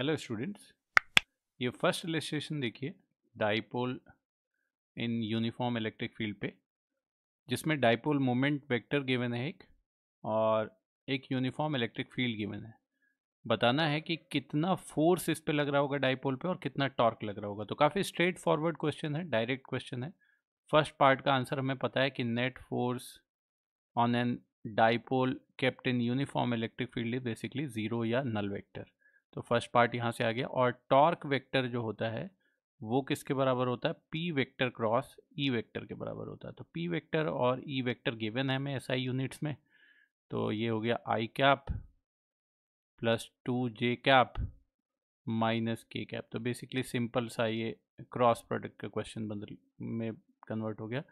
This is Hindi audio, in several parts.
हेलो स्टूडेंट्स ये फर्स्ट रिलेशन देखिए dipole in uniform electric field पे जिसमें डाइपोल मोमेंट वेक्टर गिवन है एक और एक यूनिफॉर्म इलेक्ट्रिक फील्ड गिवन है बताना है कि कितना फोर्स इस पे लग रहा होगा डाइपोल पे और कितना टॉर्क लग रहा होगा तो काफ़ी स्ट्रेट फॉरवर्ड क्वेश्चन है डायरेक्ट क्वेश्चन है फर्स्ट पार्ट का आंसर हमें पता है कि net force on an dipole kept in uniform electric field is basically zero या नल वेक्टर तो फर्स्ट पार्ट यहाँ से आ गया और टॉर्क वेक्टर जो होता है वो किसके बराबर होता है P vector cross E e vector के बराबर होता है तो पी वेक्टर और ई e वेक्टर गिवन है हमें एसआई यूनिट्स में तो ये हो गया I cap plus two J cap minus K cap तो बेसिकली सिंपल सा ये क्रॉस प्रोडक्ट का क्वेश्चन बदल में कन्वर्ट हो गया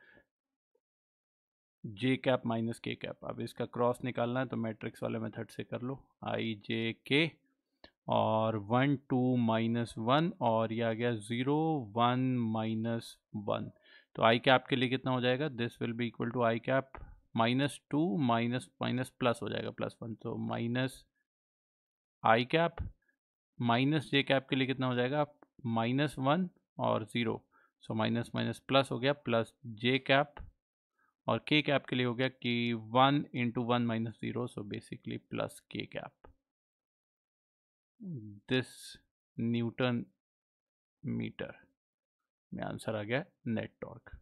J cap minus K cap अब इसका क्रॉस निकालना है तो मैट्रिक्स वाले मेथड से कर लो आई जे के और वन टू माइनस वन और ये आ गया ज़ीरो वन माइनस वन तो आई कैप के लिए कितना हो जाएगा this will be equal to I cap minus two minus minus plus हो जाएगा प्लस वन तो minus I cap minus J cap के लिए कितना हो जाएगा माइनस वन और zero so minus minus plus हो गया प्लस जे कैप और के कैप के लिए हो गया कि one into one minus zero so basically plus K cap this newton metre में आंसर आ गया नेट टॉर्क